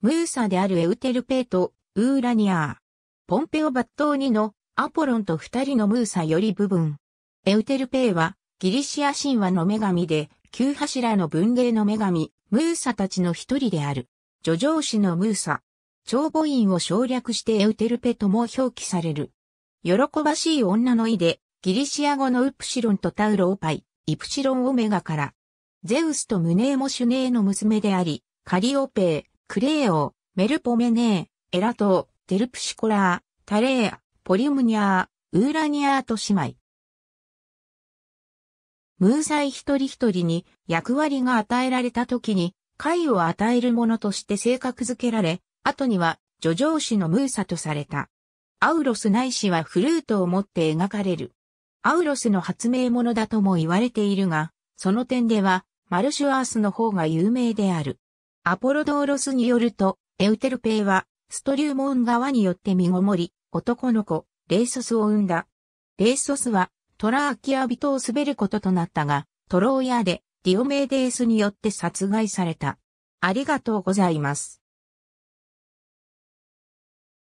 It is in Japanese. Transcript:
ムーサであるエウテルペイとウーラニアー。ポンペオ抜刀2のアポロンと二人のムーサより部分。エウテルペイはギリシア神話の女神で、旧柱の文芸の女神、ムーサたちの一人である。叙情詩のムーサ。長母院を省略してエウテルペとも表記される。喜ばしい女の意で、ギリシア語のウプシロンとタウロオパイ、イプシロンオメガから。ゼウスとムネーモシュネーの娘であり、カリオペー、クレーオ、メルポメネー、エラト、テルプシコラー、タレー、ポリムニアー、ウーラニアーと姉妹。ムーサイ一人一人に役割が与えられた時に、解を与えるものとして性格づけられ、後には、叙情詩のムーサとされた。アウロスないしはフルートを持って描かれる。アウロスの発明者だとも言われているが、その点では、マルシュアースの方が有名である。アポロドーロスによると、エウテルペイは、ストリューモン側によって身ごもり、男の子、レイソスを生んだ。レイソスは、トラーキア人を滑ることとなったが、トローヤで、ディオメーデースによって殺害された。ありがとうございます。